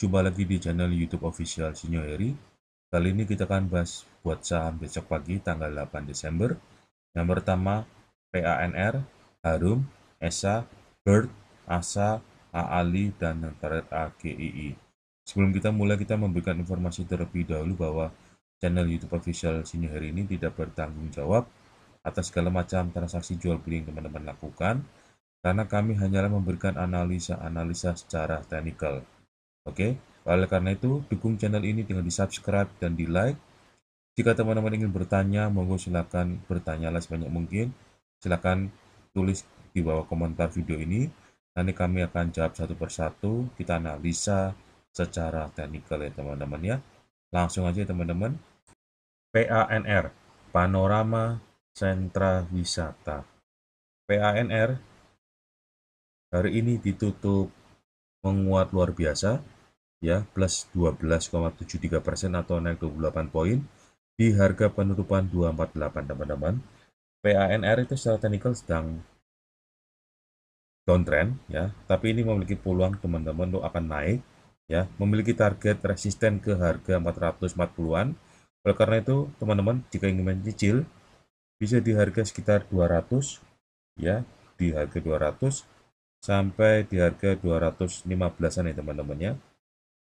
Jumpa lagi di channel YouTube official Sinyo Eri. Kali ini kita akan bahas buat saham besok pagi tanggal 8 Desember. Yang pertama PANR, Harum, ESA, Bird, ASA, AALI, dan terakhir AGII. Sebelum kita mulai, kita memberikan informasi terlebih dahulu bahwa channel YouTube official Sinyo Eri ini tidak bertanggung jawab atas segala macam transaksi jual beli yang teman-teman lakukan karena kami hanyalah memberikan analisa-analisa secara teknikal. Oke, oleh karena itu dukung channel ini dengan di subscribe dan di like. Jika teman-teman ingin bertanya, monggo silahkan lah sebanyak mungkin. Silakan tulis di bawah komentar video ini. Nanti kami akan jawab satu persatu, kita analisa secara teknikal ya teman-teman ya. Langsung aja teman-teman. PANR, Panorama Sentra Wisata. PANR hari ini ditutup menguat luar biasa ya plus 12,73 persen atau naik 28 poin di harga penutupan 248 teman-teman PANR itu secara teknikal sedang downtrend ya tapi ini memiliki peluang teman-teman untuk akan naik ya memiliki target resisten ke harga 440-an oleh karena itu teman-teman jika ingin mencicil bisa di harga sekitar 200 ya di harga 200 sampai di harga 215-an ya teman-teman ya.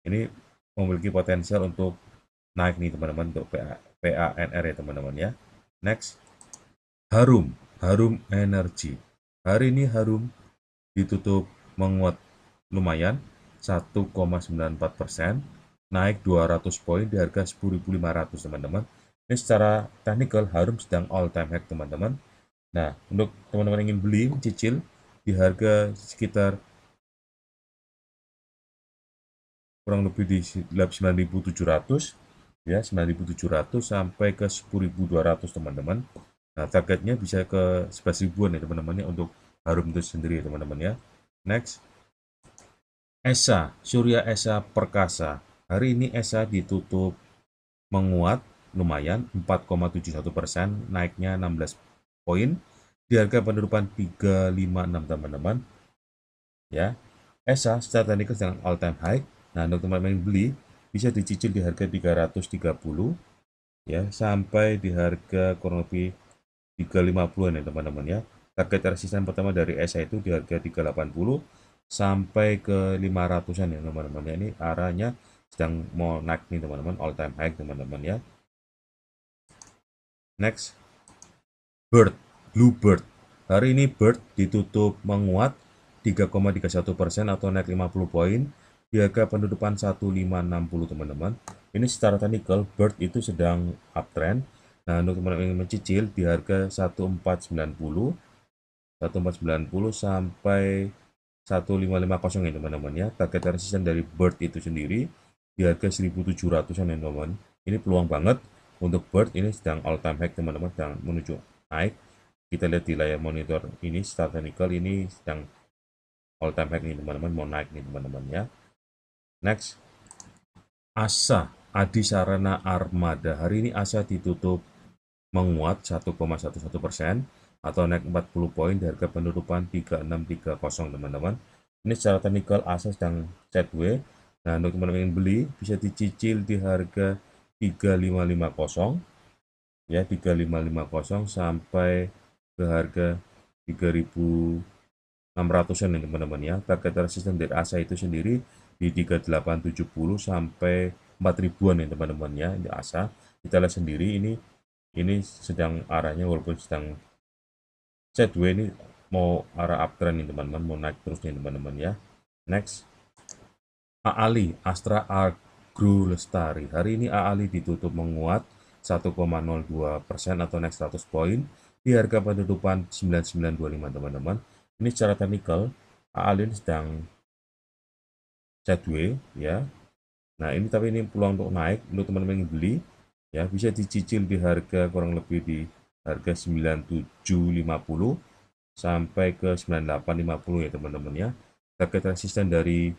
Ini memiliki potensial untuk naik nih teman-teman untuk PA, PANR ya teman-teman ya. Next, Harum, Harum Energy. Hari ini Harum ditutup menguat lumayan 1,94 persen, naik 200 poin di harga 10.500 teman-teman. Ini secara teknikal Harum sedang all time high teman-teman. Nah, untuk teman-teman ingin beli cicil di harga sekitar kurang lebih di 9.700 ya 9.700 sampai ke 10.200 teman-teman. Nah, targetnya bisa ke 11000 ribuan ya teman-teman ya untuk harum itu sendiri ya teman-teman ya. Next. Esa, Surya Esa Perkasa. Hari ini Esa ditutup menguat lumayan 4,71 persen, naiknya 16 poin di harga penutupan 356 teman-teman ya ESA secara teknikal sedang all time high nah untuk teman-teman yang beli bisa dicicil di harga 330 ya sampai di harga kurang lebih 350-an ya teman-teman ya target resisten pertama dari ESA itu di harga 380 sampai ke 500-an ya teman-teman ya ini arahnya sedang mau naik nih teman-teman all time high teman-teman ya next bird Bluebird. Hari ini Bird ditutup menguat 3,31 persen atau naik 50 poin di harga penutupan 1560 teman-teman. Ini secara teknikal Bird itu sedang uptrend. Nah untuk teman-teman yang mencicil di harga 1490 1490 sampai 1550 ya teman-teman ya. Target resisten dari Bird itu sendiri di harga 1700-an teman-teman. Ini peluang banget untuk Bird ini sedang all time high teman-teman sedang menuju naik kita lihat di layar monitor ini start technical ini sedang all time high nih teman-teman mau naik nih teman-teman ya next ASA Adi Sarana Armada hari ini ASA ditutup menguat 1,11 persen atau naik 40 poin di harga penutupan 3630 teman-teman ini secara teknikal ASA sedang sideways nah untuk teman-teman yang beli bisa dicicil di harga 3550 ya 3550 sampai berharga 3.600-an ini ya, teman-teman ya. Target resistance dari ASA itu sendiri di 3870 sampai 4000-an ini ya, teman-teman ya di ASA. Kita lihat sendiri ini ini sedang arahnya walaupun sedang sideways ini mau arah uptrend nih teman-teman, mau naik terus nih teman-teman ya. Next. Aali Astra Agro Lestari. Hari ini Aali ditutup menguat 1,02% atau next 100 poin di harga penutupan 9925 teman-teman. Ini secara teknikal Alin sedang sideways ya. Nah, ini tapi ini peluang untuk naik untuk teman-teman yang beli ya bisa dicicil di harga kurang lebih di harga 9750 sampai ke 9850 ya teman-teman ya. Target resisten dari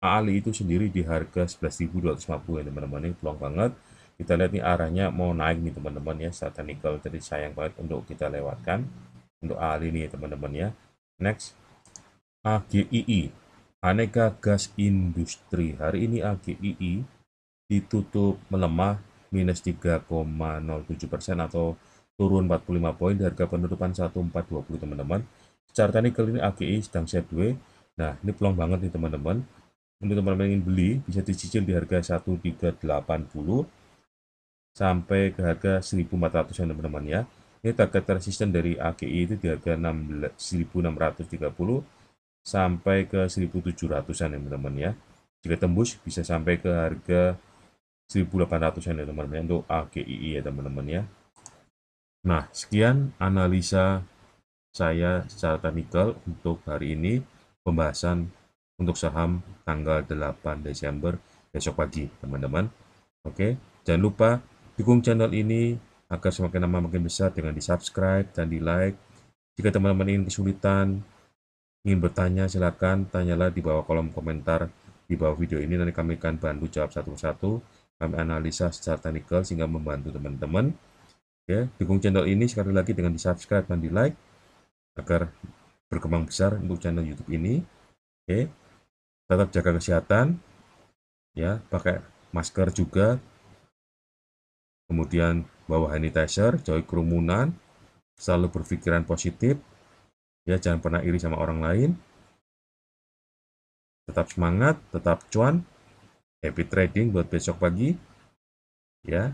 Ali itu sendiri di harga 11.250 ya teman-teman ini ya. peluang banget kita lihat nih arahnya mau naik nih teman-teman ya saat nikel jadi sayang banget untuk kita lewatkan untuk ahli ini teman-teman ya next AGII aneka gas industri hari ini AGII ditutup melemah minus 3,07 persen atau turun 45 poin di harga penutupan 1420 teman-teman secara teknikal ini AGII sedang set nah ini peluang banget nih teman-teman untuk teman-teman ingin beli bisa dicicil di harga 1380 sampai ke harga 1.400 ya teman-teman ya. Ini target resisten dari AGI itu di harga 1.630 sampai ke 1700 ya teman-teman ya. Jika tembus bisa sampai ke harga 1800 ya teman-teman ya, untuk AGI ya teman-teman ya. Nah, sekian analisa saya secara teknikal untuk hari ini pembahasan untuk saham tanggal 8 Desember besok pagi, teman-teman. Oke, jangan lupa Dukung channel ini agar semakin lama makin besar dengan di-subscribe dan di-like. Jika teman-teman ingin kesulitan, ingin bertanya, silakan tanyalah di bawah kolom komentar di bawah video ini. Nanti kami akan bantu jawab satu persatu. Kami analisa secara teknikal sehingga membantu teman-teman. Ya, dukung channel ini sekali lagi dengan di-subscribe dan di-like agar berkembang besar untuk channel YouTube ini. Oke. Tetap jaga kesehatan. Ya, pakai masker juga kemudian bawa sanitizer, jauhi kerumunan, selalu berpikiran positif, ya jangan pernah iri sama orang lain, tetap semangat, tetap cuan, happy trading buat besok pagi, ya.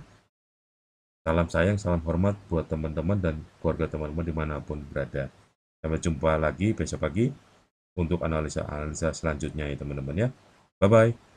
Salam sayang, salam hormat buat teman-teman dan keluarga teman-teman dimanapun berada. Sampai jumpa lagi besok pagi untuk analisa-analisa selanjutnya ya teman-teman ya. Bye-bye.